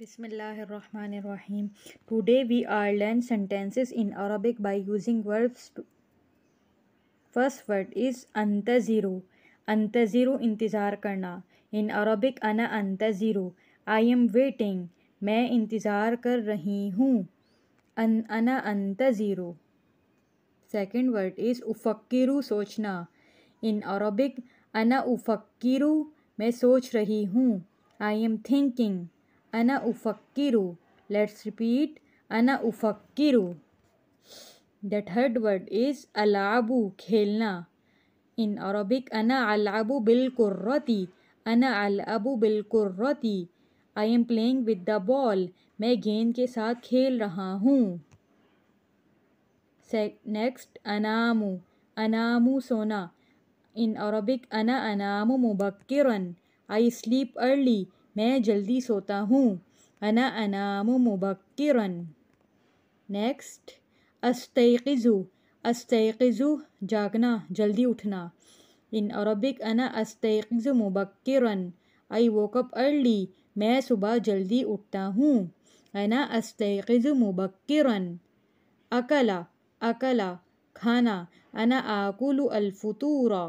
बिसमीम today we are learn sentences in Arabic by using words first word is अंत ज़ीरो अंत ज़ीरो इंतज़ार करना इन अरबिक अना अंत ज़ीरो आई एम वेटिंग मैं इंतज़ार कर रही हूँ अना अंत ज़ीरो सेकेंड वर्ड इज़ उफ़क्र सोचना इन अरबिक अना उफ़क्र मैं सोच रही हूँ आई एम थिंकिंग अना उफ़क्किरु लेट्स रिपीट अना उफ़क्किरु द थर्ड वर्ड इज़ अलाबू खेलना इन अरबिक अना अलाबू बिलकुर्रती अना अलाबू बिलकुर्रती I am playing with the ball मैं गेंद के साथ खेल रहा हूँ नेक्स्ट अनामु अनामू सोना इन अरबिक अना अनामु मुबक्किरन आई स्लीप अर्ली मैं जल्दी सोता हूँ अना अनाम मुबक्किरन नेक्स्ट अस्तैकज़ु अस्तैकज़ु जागना जल्दी उठना इन अरबिक अना अस्तैकज़ु मुबक्किरन आई वोकअप अर्ली मैं सुबह जल्दी उठता हूँ अना अस्तैकज़ु मुबक्किरन अकला अकला खाना अना आकुलु अल्फुतूरा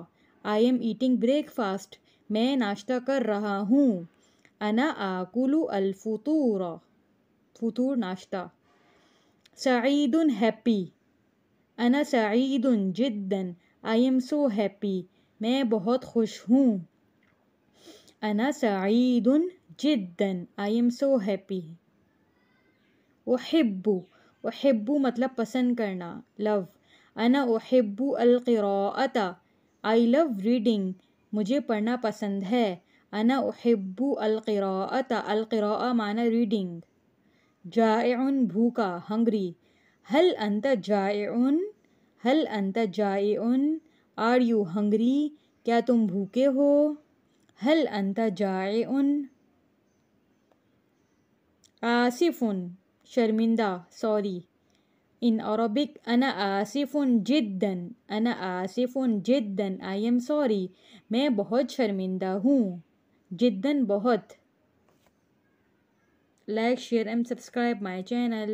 आई एम ईटिंग ब्रेकफास्ट मैं नाश्ता कर रहा हूँ أنا آكل الفطور فطور ناشتا سعيد happy أنا سعيد جدا I am so happy ما بہت خوش ہوں أنا سعيد جدا I am so happy أحب أحب مطلب پسند کرنا love أنا أحب القراءة I love reading مجھے پڑھنا پسند ہے أنا أحب القراءة القراءة معنى reading جائع بوكا hungry هل أنت جائع؟ هل أنت جائع؟ Are you hungry؟ کیا تم بھوکے ہو؟ هل أنت جائع؟ آسف شرمندہ sorry in Arabic أنا آسف جدا أنا آسف جدا I am sorry میں بہت شرمندہ ہوں जिद्दन बहुत like share and subscribe my channel